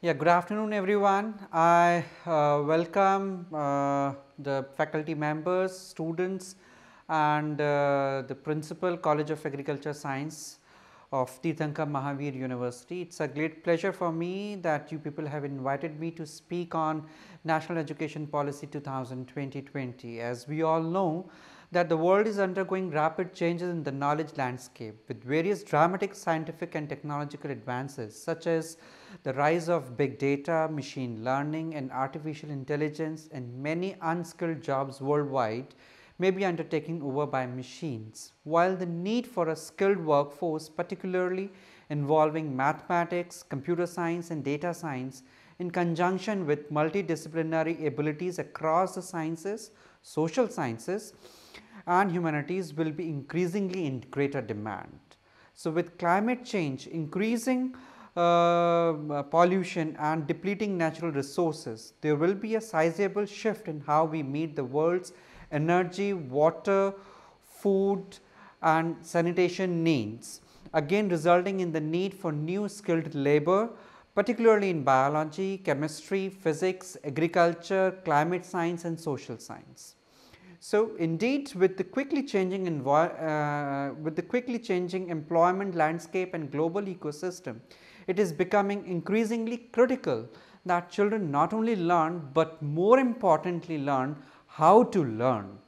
Yeah, good afternoon everyone. I uh, welcome uh, the faculty members, students and uh, the principal College of Agriculture Science of Tirthankar Mahavir University. It is a great pleasure for me that you people have invited me to speak on National Education Policy 2020. As we all know, that the world is undergoing rapid changes in the knowledge landscape with various dramatic scientific and technological advances such as the rise of big data, machine learning and artificial intelligence and many unskilled jobs worldwide may be undertaken over by machines. While the need for a skilled workforce particularly involving mathematics, computer science and data science in conjunction with multidisciplinary abilities across the sciences social sciences and humanities will be increasingly in greater demand. So, with climate change increasing uh, uh, pollution and depleting natural resources, there will be a sizable shift in how we meet the world's energy, water, food and sanitation needs, again resulting in the need for new skilled labor, particularly in biology, chemistry, physics, agriculture, climate science and social science. So, indeed with the quickly changing uh, with the quickly changing employment landscape and global ecosystem, it is becoming increasingly critical that children not only learn, but more importantly learn how to learn.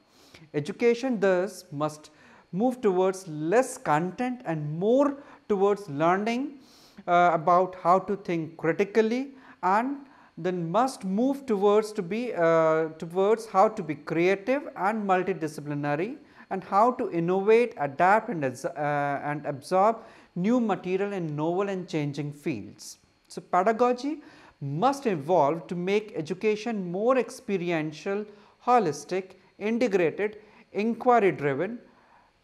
Education thus must move towards less content and more towards learning uh, about how to think critically and then must move towards to be uh, towards how to be creative and multidisciplinary and how to innovate, adapt and, uh, and absorb new material in novel and changing fields. So, pedagogy must evolve to make education more experiential, holistic, integrated, inquiry driven,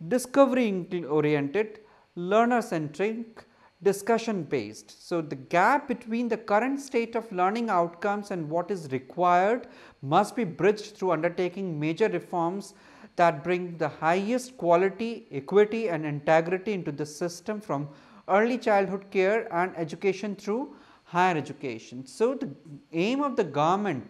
discovery oriented, learner centric discussion based. So, the gap between the current state of learning outcomes and what is required must be bridged through undertaking major reforms that bring the highest quality, equity and integrity into the system from early childhood care and education through higher education. So, the aim of the government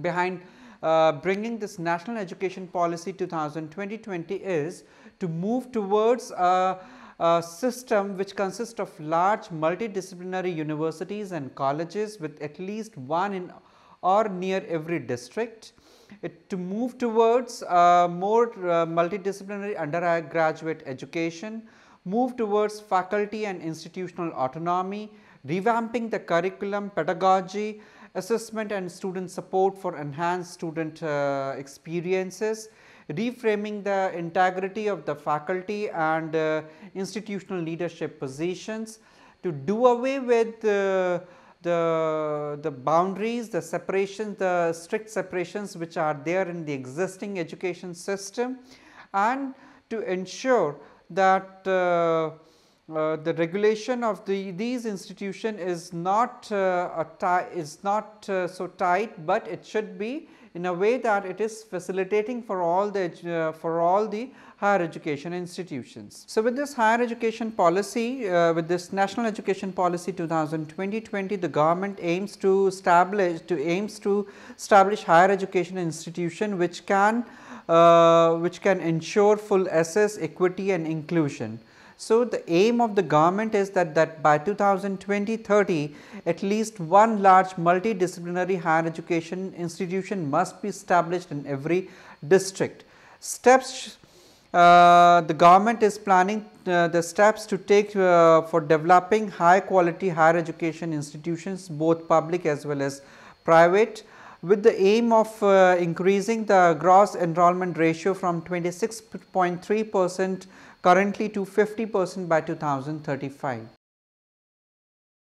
behind uh, bringing this national education policy 2020-20 is to move towards uh, a system which consists of large multidisciplinary universities and colleges with at least one in or near every district. It, to move towards uh, more uh, multidisciplinary undergraduate education, move towards faculty and institutional autonomy, revamping the curriculum, pedagogy, assessment and student support for enhanced student uh, experiences, reframing the integrity of the faculty and uh, institutional leadership positions to do away with uh, the, the boundaries, the separations, the strict separations which are there in the existing education system and to ensure that uh, uh, the regulation of the, these institution is not uh, is not uh, so tight, but it should be in a way that it is facilitating for all the uh, for all the higher education institutions. So, with this higher education policy uh, with this national education policy 2020-20 the government aims to establish to aims to establish higher education institution which can uh, which can ensure full access equity and inclusion. So, the aim of the government is that, that by 2020-30 at least one large multidisciplinary higher education institution must be established in every district. Steps uh, the government is planning uh, the steps to take uh, for developing high quality higher education institutions both public as well as private with the aim of uh, increasing the gross enrollment ratio from 26.3 percent currently to 50 percent by 2035.